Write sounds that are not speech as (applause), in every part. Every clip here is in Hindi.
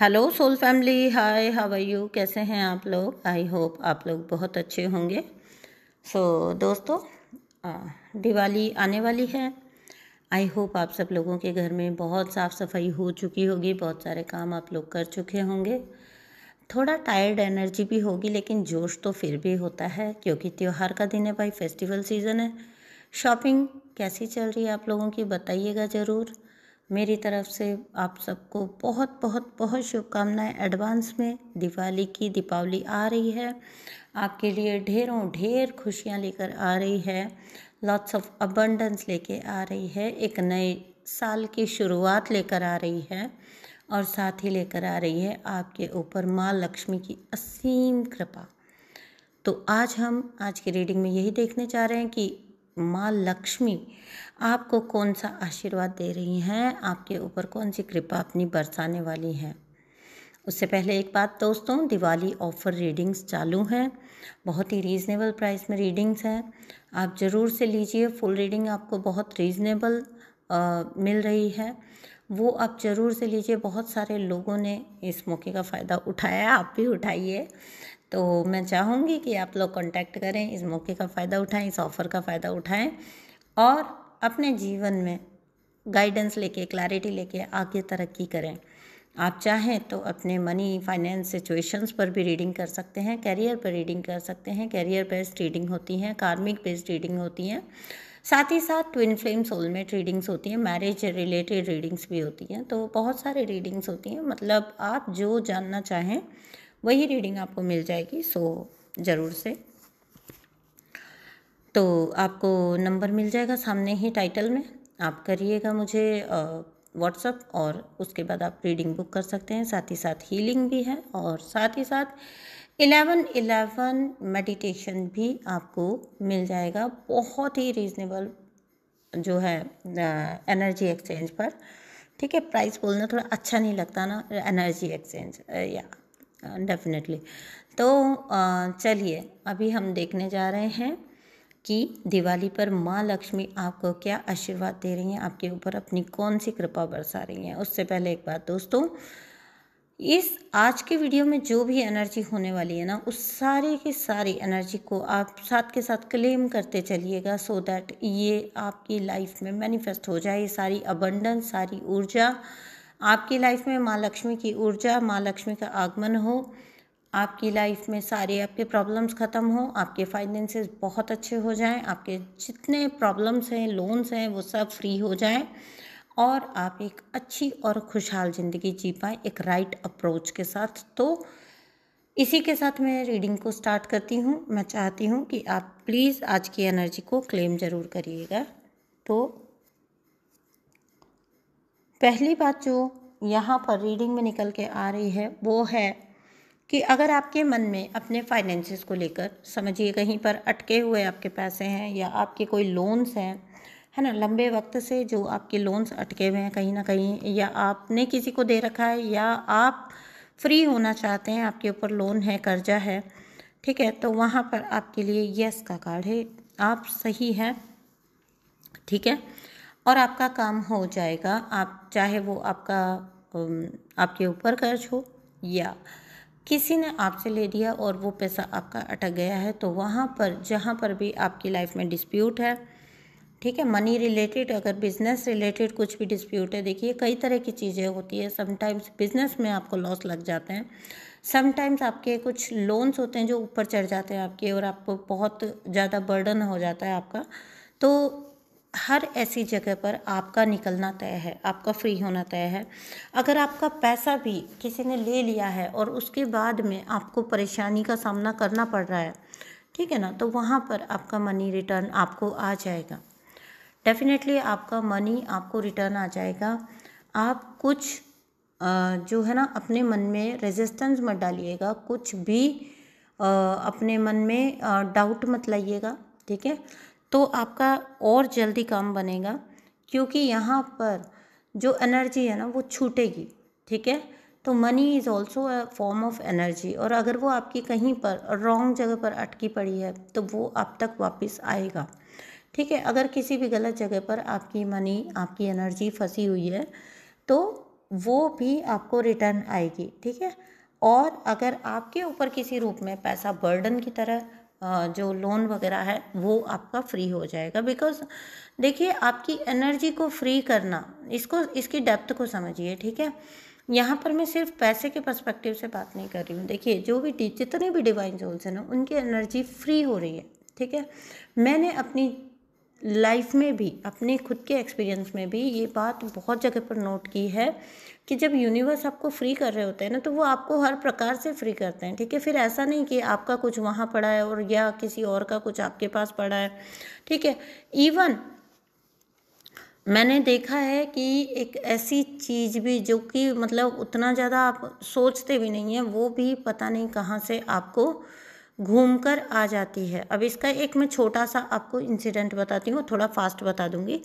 Hello soul family hi how are you कैसे हैं आप लोग आई होप आप लोग बहुत अच्छे होंगे सो so, दोस्तों दिवाली आने वाली है आई होप आप सब लोगों के घर में बहुत साफ़ सफाई हो चुकी होगी बहुत सारे काम आप लोग कर चुके होंगे थोड़ा टायर्ड एनर्जी भी होगी लेकिन जोश तो फिर भी होता है क्योंकि त्यौहार का दिन है भाई फेस्टिवल सीज़न है शॉपिंग कैसी चल रही है आप लोगों की बताइएगा ज़रूर मेरी तरफ से आप सबको बहुत बहुत बहुत शुभकामनाएं एडवांस में दिवाली की दीपावली आ रही है आपके लिए ढेरों ढेर खुशियां लेकर आ रही है लॉट्स ऑफ अबंडेंस लेके आ रही है एक नए साल की शुरुआत लेकर आ रही है और साथ ही लेकर आ रही है आपके ऊपर माँ लक्ष्मी की असीम कृपा तो आज हम आज की रीडिंग में यही देखने जा रहे हैं कि माँ लक्ष्मी आपको कौन सा आशीर्वाद दे रही हैं आपके ऊपर कौन सी कृपा अपनी बरसाने वाली हैं उससे पहले एक बात दोस्तों दिवाली ऑफ़र रीडिंग्स चालू हैं बहुत ही रीज़नेबल प्राइस में रीडिंग्स हैं आप ज़रूर से लीजिए फुल रीडिंग आपको बहुत रीज़नेबल मिल रही है वो आप ज़रूर से लीजिए बहुत सारे लोगों ने इस मौके का फ़ायदा उठाया आप भी उठाइए तो मैं चाहूँगी कि आप लोग कॉन्टैक्ट करें इस मौके का फ़ायदा उठाएं इस ऑफ़र का फ़ायदा उठाएं और अपने जीवन में गाइडेंस लेके क्लैरिटी लेके आगे तरक्की करें आप चाहें तो अपने मनी फाइनेंस सिचुएशंस पर भी रीडिंग कर सकते हैं कैरियर पर रीडिंग कर सकते हैं कैरियर बेस्ड रीडिंग होती हैं कार्मिक बेस्ड रीडिंग होती हैं साथ ही साथ ट्विन फ्लेम सोलमेट रीडिंग्स होती हैं मैरिज रिलेटेड रीडिंग्स भी होती हैं तो बहुत सारे रीडिंग्स होती हैं मतलब आप जो जानना चाहें वही रीडिंग आपको मिल जाएगी सो ज़रूर से तो आपको नंबर मिल जाएगा सामने ही टाइटल में आप करिएगा मुझे व्हाट्सअप और उसके बाद आप रीडिंग बुक कर सकते हैं साथ ही साथ हीलिंग भी है और साथ ही साथ इलेवन इलेवन मेडिटेशन भी आपको मिल जाएगा बहुत ही रीजनेबल जो है एनर्जी एक्सचेंज पर ठीक है प्राइस बोलना थोड़ा अच्छा नहीं लगता ना एनर्जी एक्सचेंज या डेफिनेटली तो चलिए अभी हम देखने जा रहे हैं कि दिवाली पर माँ लक्ष्मी आपको क्या आशीर्वाद दे रही हैं आपके ऊपर अपनी कौन सी कृपा बरसा रही हैं उससे पहले एक बात दोस्तों इस आज के वीडियो में जो भी एनर्जी होने वाली है ना उस सारे की सारी एनर्जी को आप साथ के साथ क्लेम करते चलिएगा सो दैट ये आपकी लाइफ में मैनिफेस्ट हो जाए सारी अबंडन सारी ऊर्जा आपकी लाइफ में माँ लक्ष्मी की ऊर्जा माँ लक्ष्मी का आगमन हो आपकी लाइफ में सारे आपके प्रॉब्लम्स ख़त्म हो आपके फाइनेंसेस बहुत अच्छे हो जाएं आपके जितने प्रॉब्लम्स हैं लोन्स हैं वो सब फ्री हो जाएं और आप एक अच्छी और खुशहाल ज़िंदगी जी पाएँ एक राइट अप्रोच के साथ तो इसी के साथ मैं रीडिंग को स्टार्ट करती हूँ मैं चाहती हूँ कि आप प्लीज़ आज की एनर्जी को क्लेम ज़रूर करिएगा तो पहली बात जो यहाँ पर रीडिंग में निकल के आ रही है वो है कि अगर आपके मन में अपने फाइनेंसिस को लेकर समझिए कहीं पर अटके हुए आपके पैसे हैं या आपके कोई लोन्स हैं है ना लंबे वक्त से जो आपके लोन्स अटके हुए हैं कहीं ना कहीं या आपने किसी को दे रखा है या आप फ्री होना चाहते हैं आपके ऊपर लोन है कर्जा है ठीक है तो वहाँ पर आपके लिए यस का कार्ड है आप सही हैं ठीक है और आपका काम हो जाएगा आप चाहे वो आपका आपके ऊपर कर्ज हो या किसी ने आपसे ले लिया और वो पैसा आपका अटक गया है तो वहाँ पर जहाँ पर भी आपकी लाइफ में डिस्प्यूट है ठीक है मनी रिलेटेड अगर बिज़नेस रिलेटेड कुछ भी डिस्प्यूट है देखिए कई तरह की चीज़ें होती है समटाइम्स बिज़नेस में आपको लॉस लग जाते हैं समटाइम्स आपके कुछ लोन्स होते हैं जो ऊपर चढ़ जाते हैं आपके और आपको बहुत ज़्यादा बर्डन हो जाता है आपका तो हर ऐसी जगह पर आपका निकलना तय है आपका फ्री होना तय है अगर आपका पैसा भी किसी ने ले लिया है और उसके बाद में आपको परेशानी का सामना करना पड़ रहा है ठीक है ना तो वहाँ पर आपका मनी रिटर्न आपको आ जाएगा डेफिनेटली आपका मनी आपको रिटर्न आ जाएगा आप कुछ जो है ना अपने मन में रेजिस्टेंस मत डालिएगा कुछ भी अपने मन में डाउट मत लाइएगा ठीक है तो आपका और जल्दी काम बनेगा क्योंकि यहाँ पर जो एनर्जी है ना वो छूटेगी ठीक है तो money is also a form of energy और अगर वो आपकी कहीं पर रॉन्ग जगह पर अटकी पड़ी है तो वो आप तक वापस आएगा ठीक है अगर किसी भी गलत जगह पर आपकी मनी आपकी एनर्जी फंसी हुई है तो वो भी आपको रिटर्न आएगी ठीक है और अगर आपके ऊपर किसी रूप में पैसा बर्डन की तरह जो लोन वगैरह है वो आपका फ्री हो जाएगा बिकॉज देखिए आपकी एनर्जी को फ्री करना इसको इसकी डेप्थ को समझिए ठीक है यहाँ पर मैं सिर्फ पैसे के पर्सपेक्टिव से बात नहीं कर रही हूँ देखिए जो भी जितने भी डिवाइन जोन्स हैं ना उनकी एनर्जी फ्री हो रही है ठीक है मैंने अपनी लाइफ में भी अपने खुद के एक्सपीरियंस में भी ये बात बहुत जगह पर नोट की है कि जब यूनिवर्स आपको फ्री कर रहे होते हैं ना तो वो आपको हर प्रकार से फ्री करते हैं ठीक है फिर ऐसा नहीं कि आपका कुछ वहाँ पड़ा है और या किसी और का कुछ आपके पास पड़ा है ठीक है इवन मैंने देखा है कि एक ऐसी चीज़ भी जो कि मतलब उतना ज़्यादा आप सोचते भी नहीं हैं वो भी पता नहीं कहाँ से आपको घूम कर आ जाती है अब इसका एक मैं छोटा सा आपको इंसिडेंट बताती हूँ थोड़ा फास्ट बता दूँगी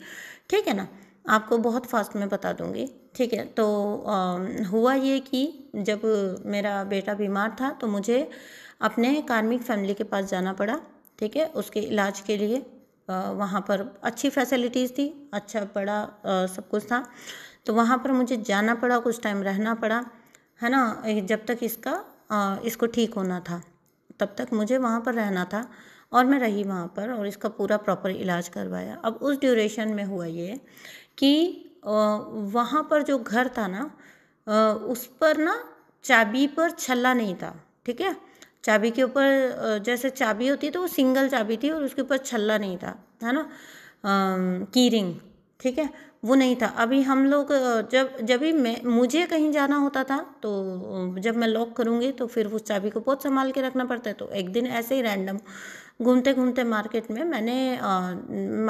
ठीक है ना आपको बहुत फास्ट में बता दूँगी ठीक है तो आ, हुआ ये कि जब मेरा बेटा बीमार था तो मुझे अपने कार्मिक फैमिली के पास जाना पड़ा ठीक है उसके इलाज के लिए वहाँ पर अच्छी फैसिलिटीज़ थी अच्छा बड़ा सब कुछ था तो वहाँ पर मुझे जाना पड़ा कुछ टाइम रहना पड़ा है ना जब तक इसका आ, इसको ठीक होना था तब तक मुझे वहाँ पर रहना था और मैं रही वहाँ पर और इसका पूरा प्रॉपर इलाज करवाया अब उस ड्यूरेशन में हुआ ये कि वहाँ पर जो घर था ना उस पर ना चाबी पर छल्ला नहीं था ठीक है चाबी के ऊपर जैसे चाबी होती तो वो सिंगल चाबी थी और उसके ऊपर छल्ला नहीं था है ना की रिंग ठीक है वो नहीं था अभी हम लोग जब जब भी मैं मुझे कहीं जाना होता था तो जब मैं लॉक करूँगी तो फिर उस चाबी को बहुत संभाल के रखना पड़ता है तो एक दिन ऐसे ही रैंडम घूमते घूमते मार्केट में मैंने आ,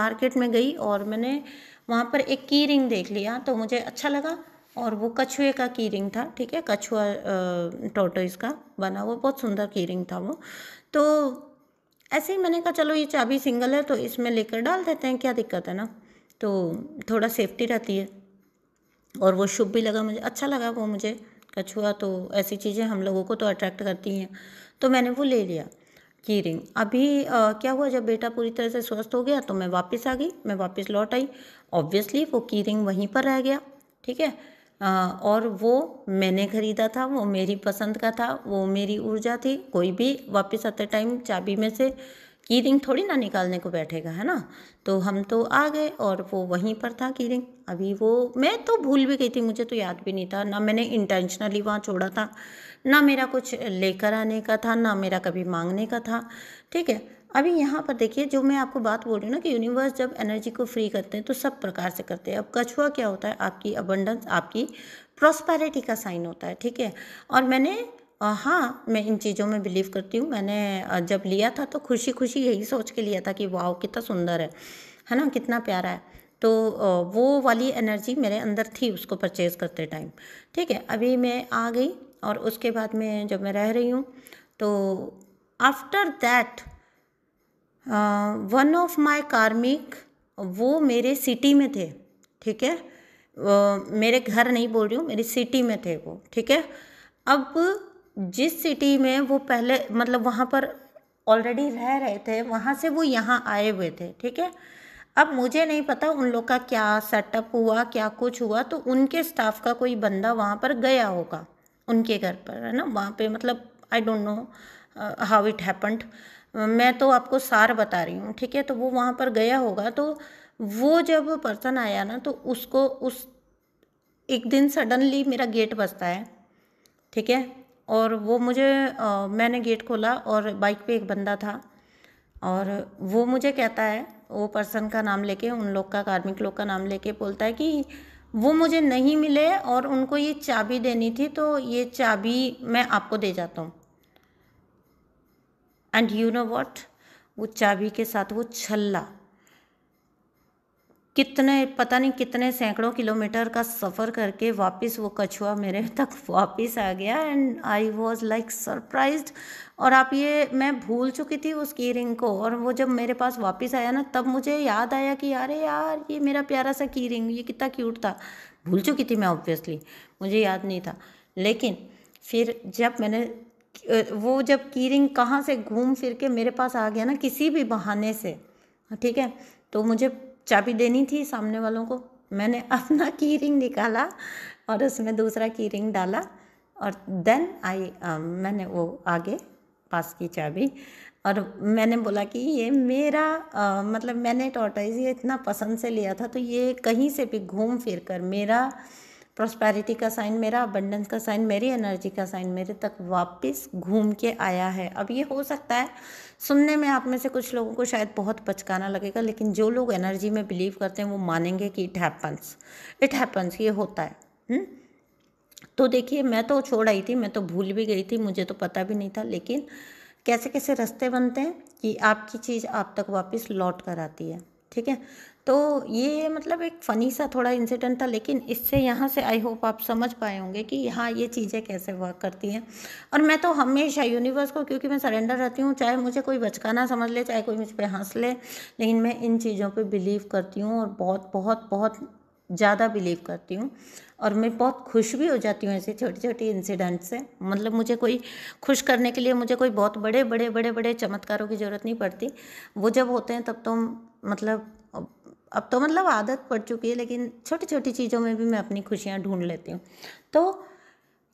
मार्केट में गई और मैंने वहाँ पर एक की रिंग देख लिया तो मुझे अच्छा लगा और वो कछुए का की रिंग था ठीक है कछुआ टोटोइस का बना हुआ बहुत सुंदर की रिंग था वो तो ऐसे ही मैंने कहा चलो ये चाबी सिंगल है तो इसमें लेकर डाल देते हैं क्या दिक्कत है ना तो थोड़ा सेफ्टी रहती है और वो शुभ भी लगा मुझे अच्छा लगा वो मुझे कछुआ तो ऐसी चीज़ें हम लोगों को तो अट्रैक्ट करती हैं तो मैंने वो ले लिया की रिंग अभी आ, क्या हुआ जब बेटा पूरी तरह से स्वस्थ हो गया तो मैं वापस आ गई मैं वापस लौट आई ऑब्वियसली वो की रिंग वहीं पर रह गया ठीक है आ, और वो मैंने ख़रीदा था वो मेरी पसंद का था वो मेरी ऊर्जा थी कोई भी वापस आते टाइम चाबी में से की रिंग थोड़ी ना निकालने को बैठेगा है ना तो हम तो आ गए और वो वहीं पर था की रिंग अभी वो मैं तो भूल भी गई थी मुझे तो याद भी नहीं था ना मैंने इंटेंशनली वहाँ छोड़ा था ना मेरा कुछ लेकर आने का था ना मेरा कभी मांगने का था ठीक है अभी यहाँ पर देखिए जो मैं आपको बात बोल रही हूँ ना कि यूनिवर्स जब एनर्जी को फ्री करते हैं तो सब प्रकार से करते हैं अब कछुआ क्या होता है आपकी अबंडेंस आपकी प्रॉस्पैरिटी का साइन होता है ठीक है और मैंने हाँ मैं इन चीज़ों में बिलीव करती हूँ मैंने जब लिया था तो खुशी खुशी यही सोच के लिया था कि वाह कितना सुंदर है है ना कितना प्यारा है तो वो वाली एनर्जी मेरे अंदर थी उसको परचेज़ करते टाइम ठीक है अभी मैं आ गई और उसके बाद में जब मैं रह रही हूँ तो after that one of my karmic वो मेरे सिटी में थे ठीक है मेरे घर नहीं बोल रही हूँ मेरी सिटी में थे वो ठीक है अब जिस सिटी में वो पहले मतलब वहाँ पर ऑलरेडी रह रहे थे वहाँ से वो यहाँ आए हुए थे ठीक है अब मुझे नहीं पता उन लोग का क्या सेटअप हुआ क्या कुछ हुआ तो उनके स्टाफ का कोई बंदा वहाँ पर गया होगा उनके घर पर है ना वहाँ पे मतलब I don't know how it happened मैं तो आपको सार बता रही हूँ ठीक है तो वो वहाँ पर गया होगा तो वो जब पर्सन आया ना तो उसको उस एक दिन सडनली मेरा गेट बजता है ठीक है और वो मुझे मैंने गेट खोला और बाइक पे एक बंदा था और वो मुझे कहता है वो पर्सन का नाम लेके उन लोग का कार्मिक लोग का नाम लेके बोलता है कि वो मुझे नहीं मिले और उनको ये चाबी देनी थी तो ये चाबी मैं आपको दे जाता हूँ एंड यू नो वॉट वो चाबी के साथ वो छल्ला कितने पता नहीं कितने सैकड़ों किलोमीटर का सफ़र करके वापस वो कछुआ मेरे (laughs) तक वापस आ गया and I was like surprise और आप ये मैं भूल चुकी थी उस की रिंग को और वो जब मेरे पास वापस आया ना तब मुझे याद आया कि अरे यार ये मेरा प्यारा सा की रिंग ये कितना क्यूट था भूल चुकी थी मैं ऑब्वियसली मुझे याद नहीं था लेकिन फिर जब मैंने वो जब की रिंग कहाँ से घूम फिर के मेरे पास आ गया ना किसी भी बहाने से ठीक है तो मुझे चाबी देनी थी सामने वालों को मैंने अपना की रिंग निकाला और उसमें दूसरा की रिंग डाला और देन आई um, मैंने वो आगे पास की चाबी और मैंने बोला कि ये मेरा आ, uh, मतलब मैंने टोटाइज ये इतना पसंद से लिया था तो ये कहीं से भी घूम फिर कर मेरा प्रॉस्पैरिटी का साइन मेरा अबंडेंस का साइन मेरी एनर्जी का साइन मेरे तक वापस घूम के आया है अब ये हो सकता है सुनने में आप में से कुछ लोगों को शायद बहुत पचकाना लगेगा लेकिन जो लोग एनर्जी में बिलीव करते हैं वो मानेंगे कि इट हैपन्स इट हैपन्स ये होता है हुँ? हम्म? तो देखिए मैं तो छोड़ आई थी मैं तो भूल भी गई थी मुझे तो पता भी नहीं था लेकिन कैसे कैसे रास्ते बनते हैं कि आपकी चीज़ आप तक वापस लौट कर आती है ठीक है तो ये मतलब एक फ़नी सा थोड़ा इंसिडेंट था लेकिन इससे यहाँ से आई होप आप समझ पाए होंगे कि यहाँ ये चीज़ें कैसे वर्क करती हैं और मैं तो हमेशा यूनिवर्स को क्योंकि मैं सरेंडर रहती हूँ चाहे मुझे कोई बचकाना समझ ले चाहे कोई मुझ पर हंस ले लेकिन मैं इन चीज़ों पर बिलीव करती हूँ और बहुत बहुत बहुत ज़्यादा बिलीव करती हूँ और मैं बहुत खुश भी हो जाती हूँ ऐसे छोटे छोटे इंसिडेंट से मतलब मुझे कोई खुश करने के लिए मुझे कोई बहुत बड़े बड़े बड़े बड़े चमत्कारों की ज़रूरत नहीं पड़ती वो जब होते हैं तब तो मतलब अब तो मतलब आदत पड़ चुकी है लेकिन छोटी छोटी चीज़ों में भी मैं अपनी खुशियाँ ढूंढ लेती हूँ तो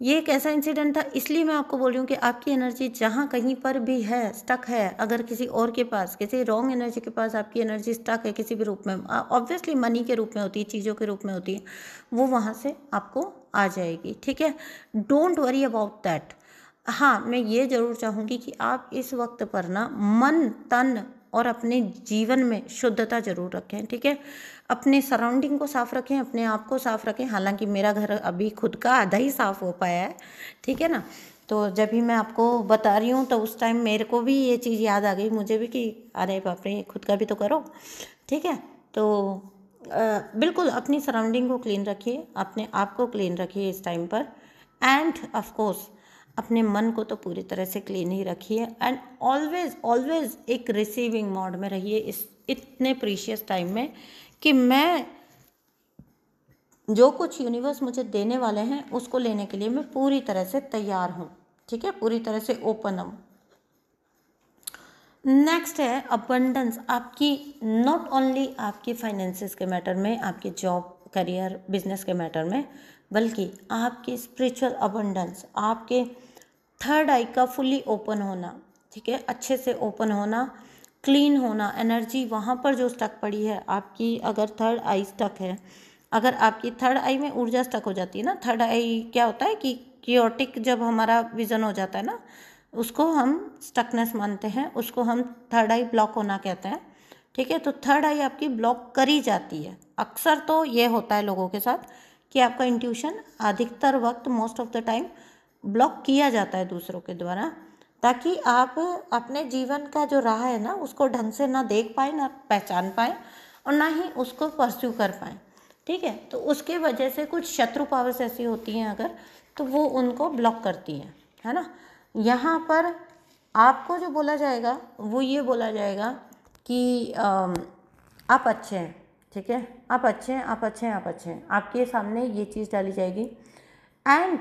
ये एक ऐसा इंसिडेंट था इसलिए मैं आपको बोल रही हूँ कि आपकी एनर्जी जहाँ कहीं पर भी है स्टक है अगर किसी और के पास किसी रॉन्ग एनर्जी के पास आपकी एनर्जी स्टक है किसी भी रूप में ऑब्वियसली मनी के रूप में होती है चीज़ों के रूप में होती है वो वहाँ से आपको आ जाएगी ठीक है डोंट वरी अबाउट दैट हाँ मैं ये ज़रूर चाहूँगी कि आप इस वक्त पर ना मन तन और अपने जीवन में शुद्धता ज़रूर रखें ठीक है अपने सराउंडिंग को साफ़ रखें अपने आप को साफ़ रखें हालांकि मेरा घर अभी खुद का आधा ही साफ़ हो पाया है ठीक है ना तो जब भी मैं आपको बता रही हूँ तो उस टाइम मेरे को भी ये चीज़ याद आ गई मुझे भी कि अरे बाप रे खुद का भी तो करो ठीक है तो आ, बिल्कुल अपनी सराउंडिंग को क्लीन रखिए अपने आप को क्लीन रखिए इस टाइम पर एंड ऑफ कोर्स अपने मन को तो पूरी तरह से क्लीन ही रखिए एंड ऑलवेज ऑलवेज एक रिसीविंग मोड में रहिए इस इतने प्रीशियस टाइम में कि मैं जो कुछ यूनिवर्स मुझे देने वाले हैं उसको लेने के लिए मैं पूरी तरह से तैयार हूँ ठीक है पूरी तरह से ओपन हूँ नेक्स्ट है अबंडेंस आपकी नॉट ओनली आपकी फाइनेंसिस के मैटर में आपकी जॉब करियर बिजनेस के मैटर में बल्कि आपकी स्पिरिचुअल अबंडेंस आपके थर्ड आई का फुली ओपन होना ठीक है अच्छे से ओपन होना क्लीन होना एनर्जी वहाँ पर जो स्टक पड़ी है आपकी अगर थर्ड आई स्टक है अगर आपकी थर्ड आई में ऊर्जा स्टक हो जाती है ना थर्ड आई क्या होता है कि क्योटिक जब हमारा विज़न हो जाता है ना उसको हम स्टकनेस मानते हैं उसको हम थर्ड आई ब्लॉक होना कहते हैं ठीक है तो थर्ड आई आपकी ब्लॉक करी जाती है अक्सर तो ये होता है लोगों के साथ कि आपका इंट्यूशन अधिकतर वक्त most of the time block किया जाता है दूसरों के द्वारा ताकि आप अपने जीवन का जो राह है ना उसको ढंग से ना देख पाए ना पहचान पाए और ना ही उसको परस्यू कर पाए ठीक है तो उसके वजह से कुछ शत्रु पावर्स ऐसी होती हैं अगर तो वो उनको ब्लॉक करती हैं है ना यहाँ पर आपको जो बोला जाएगा वो ये बोला जाएगा कि आप अच्छे हैं ठीक है आप अच्छे हैं आप अच्छे हैं आप अच्छे हैं आपके सामने ये चीज़ डाली जाएगी एंड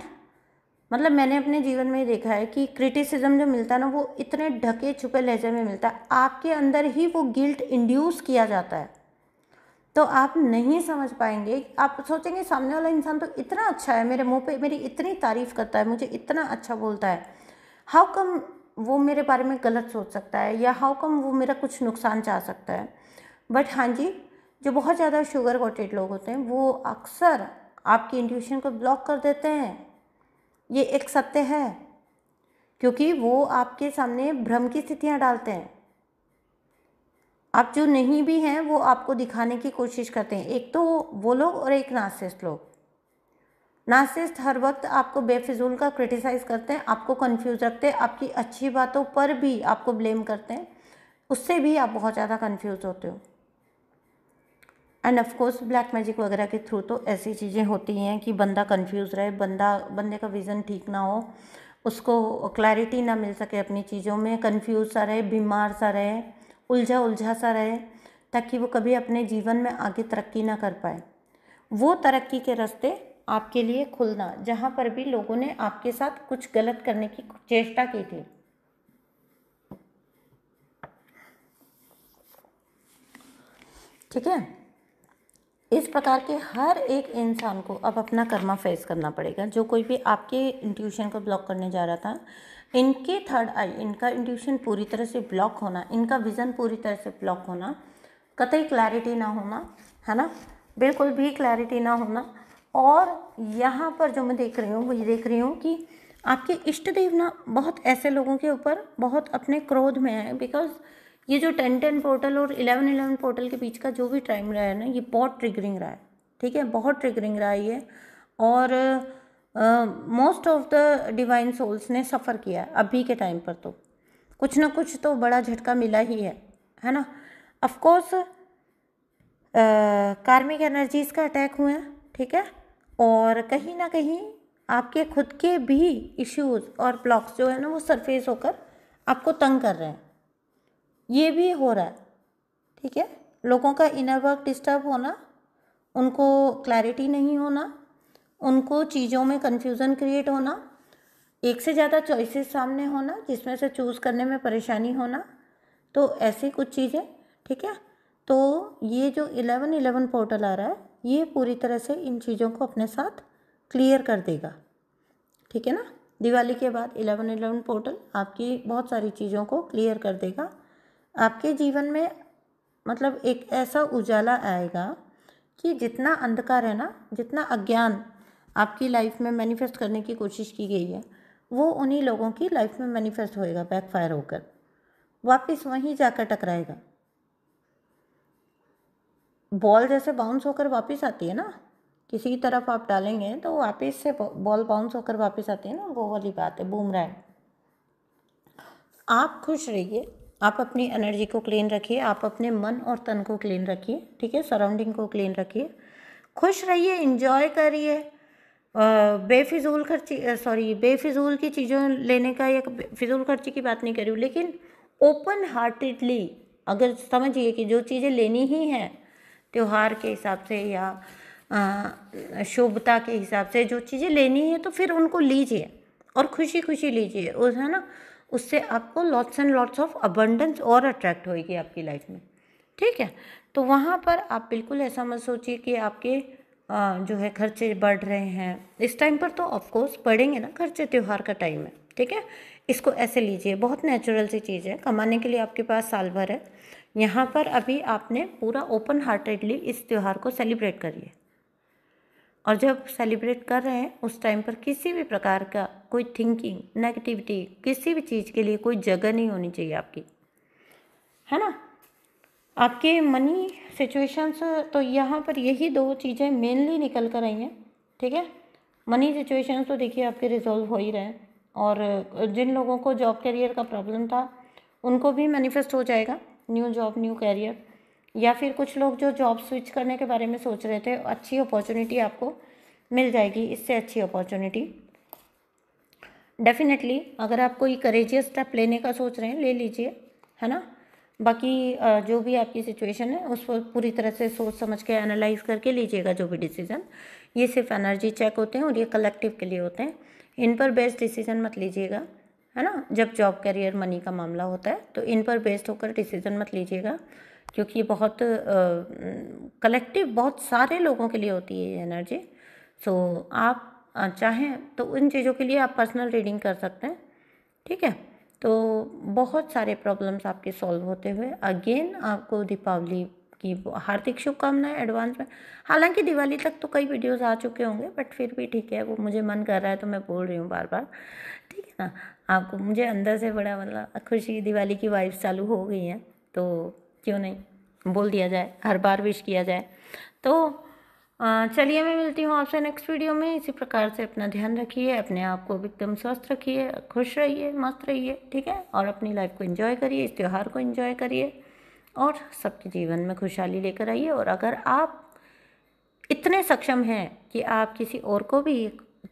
मतलब मैंने अपने जीवन में देखा है कि क्रिटिसिज्म जो मिलता है ना वो इतने ढके छुपे लहजे में मिलता है आपके अंदर ही वो गिल्ट इंड्यूस किया जाता है तो आप नहीं समझ पाएंगे आप सोचेंगे सामने वाला इंसान तो इतना अच्छा है मेरे मुंह पे मेरी इतनी तारीफ़ करता है मुझे इतना अच्छा बोलता है हाउ कम वो मेरे बारे में गलत सोच सकता है या हाउ कम वो मेरा कुछ नुकसान चाह सकता है बट हाँ जी जो बहुत ज़्यादा शुगर कोटेड लोग होते हैं वो अक्सर आपकी इंट्यूशन को ब्लॉक कर देते हैं ये एक सत्य है क्योंकि वो आपके सामने भ्रम की स्थितियाँ डालते हैं आप जो नहीं भी हैं वो आपको दिखाने की कोशिश करते हैं एक तो वो लोग और एक नार्सिस्ट लोग नार्सिस्ट हर वक्त आपको बेफिजूल का क्रिटिसाइज़ करते हैं आपको कंफ्यूज रखते हैं आपकी अच्छी बातों पर भी आपको ब्लेम करते हैं उससे भी आप बहुत ज़्यादा कंफ्यूज होते हो and of course black magic वगैरह के थ्रू तो ऐसी चीज़ें होती हैं कि बंदा कंफ्यूज रहे बंदा बंदे का विज़न ठीक ना हो उसको क्लैरिटी ना मिल सके अपनी चीज़ों में कंफ्यूज सा रहे बीमार सा रहे उलझा उलझा सा रहे ताकि वो कभी अपने जीवन में आगे तरक्की ना कर पाए वो तरक्की के रास्ते आपके लिए खुलना जहाँ पर भी लोगों ने आपके साथ कुछ गलत करने की चेष्टा की थी ठीक है इस प्रकार के हर एक इंसान को अब अपना कर्मा फेस करना पड़ेगा जो कोई भी आपके इंट्यूशन को ब्लॉक करने जा रहा था इनके थर्ड आई इनका इंट्यूशन पूरी तरह से ब्लॉक होना इनका विज़न पूरी तरह से ब्लॉक होना कतई क्लैरिटी ना होना है ना बिल्कुल भी क्लैरिटी ना होना और यहाँ पर जो मैं देख रही हूँ वो ये देख रही हूँ कि आपके इष्ट देव ना बहुत ऐसे लोगों के ऊपर बहुत अपने क्रोध में है बिकॉज़ ये जो टेन टेन पोर्टल और इलेवन इलेवन पोर्टल के बीच का जो भी टाइम रहा है ना ये बहुत ट्रिगरिंग रहा है ठीक है बहुत ट्रिगरिंग रहा है ये और most of the divine souls ने सफ़र किया है अभी के टाइम पर तो कुछ ना कुछ तो बड़ा झटका मिला ही है है ना अफकोर्स कार्मिक एनर्जीज़ का अटैक हुए हैं ठीक है और कहीं ना कहीं आपके खुद के भी इश्यूज और ब्लॉक्स जो है ना वो सरफेस होकर आपको तंग कर रहे हैं ये भी हो रहा है ठीक है लोगों का इनर वर्क डिस्टर्ब होना उनको क्लैरिटी नहीं होना उनको चीज़ों में कन्फ्यूज़न क्रिएट होना एक से ज़्यादा चॉइसेस सामने होना जिसमें से चूज़ करने में परेशानी होना तो ऐसी कुछ चीज़ें ठीक है तो ये जो इलेवन इलेवन पोर्टल आ रहा है ये पूरी तरह से इन चीज़ों को अपने साथ क्लियर कर देगा ठीक है ना दिवाली के बाद इलेवन इलेवन पोर्टल आपकी बहुत सारी चीज़ों को क्लियर कर देगा आपके जीवन में मतलब एक ऐसा उजाला आएगा कि जितना अंधकार है ना जितना अज्ञान आपकी लाइफ में मैनिफेस्ट करने की कोशिश की गई है वो उन्हीं लोगों की लाइफ में मैनिफेस्ट होएगा बैकफायर होकर वापस वहीं जाकर टकराएगा बॉल जैसे बाउंस होकर वापस आती है ना किसी की तरफ आप डालेंगे तो वापस से बॉल बाउंस होकर वापस आती है ना वो वाली बात है बूमरैंग आप खुश रहिए आप अपनी एनर्जी को क्लीन रखिए आप अपने मन और तन को क्लीन रखिए ठीक है सराउंडिंग को क्लीन रखिए खुश रहिए इंजॉय करिए बेफिजूल खर्ची सॉरी बेफिजूल की चीज़ों लेने का या फिजूल खर्ची की बात नहीं करी लेकिन ओपन हार्टेडली अगर समझिए कि जो चीज़ें लेनी ही हैं त्यौहार के हिसाब से या शुभता के हिसाब से जो चीज़ें लेनी है तो फिर उनको लीजिए और खुशी खुशी लीजिए उस है ना उससे आपको lots and lots of abundance और अट्रैक्ट होएगी आपकी लाइफ में ठीक है तो वहाँ पर आप बिल्कुल ऐसा मत सोचिए कि आपके आ, जो है खर्चे बढ़ रहे हैं इस टाइम पर तो ऑफकोर्स बढ़ेंगे ना खर्चे त्यौहार का टाइम है ठीक है इसको ऐसे लीजिए बहुत नेचुरल सी चीज़ है कमाने के लिए आपके पास साल भर है यहाँ पर अभी आपने पूरा ओपन हार्टेडली इस त्यौहार को सेलिब्रेट करिए और जब सेलिब्रेट कर रहे हैं उस टाइम पर किसी भी प्रकार का कोई थिंकिंग नेगेटिविटी किसी भी चीज़ के लिए कोई जगह नहीं होनी चाहिए आपकी है ना आपके मनी सिचुएशंस तो यहाँ पर यही दो चीज़ें मेनली निकल कर आई हैं ठीक है मनी सिचुएशंस तो देखिए आपके रिजॉल्व हो ही रहे हैं और जिन लोगों को जॉब करियर का प्रॉब्लम था उनको भी मैनिफेस्ट हो जाएगा न्यू जॉब न्यू कैरियर या फिर कुछ लोग जो जॉब स्विच करने के बारे में सोच रहे थे अच्छी अपॉर्चुनिटी आपको मिल जाएगी इससे अच्छी अपॉर्चुनिटी डेफिनेटली अगर आप कोई करेजियस स्टेप लेने का सोच रहे हैं ले लीजिए है ना बाकी जो भी आपकी सिचुएशन है उस पर पूरी तरह से सोच समझ के एनालाइज करके लीजिएगा जो भी डिसीज़न ये सिर्फ एनर्जी चेक होते हैं और ये कलेक्टिव के लिए होते हैं इन पर बेस्ड डिसीज़न मत लीजिएगा है ना जब जॉब करियर मनी का मामला होता है तो इन पर बेस्ड होकर डिसीज़न मत लीजिएगा क्योंकि ये बहुत कलेक्टिव बहुत सारे लोगों के लिए होती है ये एनर्जी सो so, आप चाहें तो उन चीज़ों के लिए आप पर्सनल रीडिंग कर सकते हैं ठीक है तो बहुत सारे प्रॉब्लम्स आपके सॉल्व होते हुए अगेन आपको दीपावली की हार्दिक शुभकामनाएं एडवांस में हालांकि दिवाली तक तो कई वीडियोस आ चुके होंगे बट फिर भी ठीक है वो मुझे मन कर रहा है तो मैं बोल रही हूँ बार बार ठीक है ना आपको मुझे अंदर से बड़ा मतलब खुशी दिवाली की वाइब्स चालू हो गई हैं तो क्यों नहीं बोल दिया जाए हर बार विश किया जाए तो चलिए मैं मिलती हूँ आपसे नेक्स्ट वीडियो में इसी प्रकार से अपना ध्यान रखिए अपने आप को एकदम स्वस्थ रखिए खुश रहिए मस्त रहिए ठीक है और अपनी लाइफ को एंजॉय करिए इस त्यौहार को एंजॉय करिए और सबके जीवन में खुशहाली लेकर आइए और अगर आप इतने सक्षम हैं कि आप किसी और को भी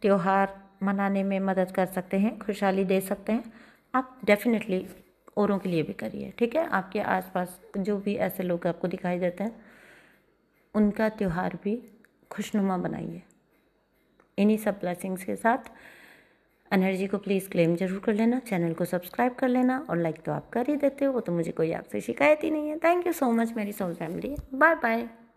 त्यौहार मनाने में मदद कर सकते हैं खुशहाली दे सकते हैं आप डेफिनेटली औरों के लिए भी करिए ठीक है आपके आसपास जो भी ऐसे लोग आपको दिखाई देते हैं उनका त्यौहार भी खुशनुमा बनाइए इन्हीं सब ब्लेसिंग्स के साथ एनर्जी को प्लीज़ क्लेम जरूर कर लेना चैनल को सब्सक्राइब कर लेना और लाइक तो आप कर ही देते हो तो मुझे कोई आपसे शिकायत ही नहीं है थैंक यू सो मच मेरी सोल फैमिली बाय बाय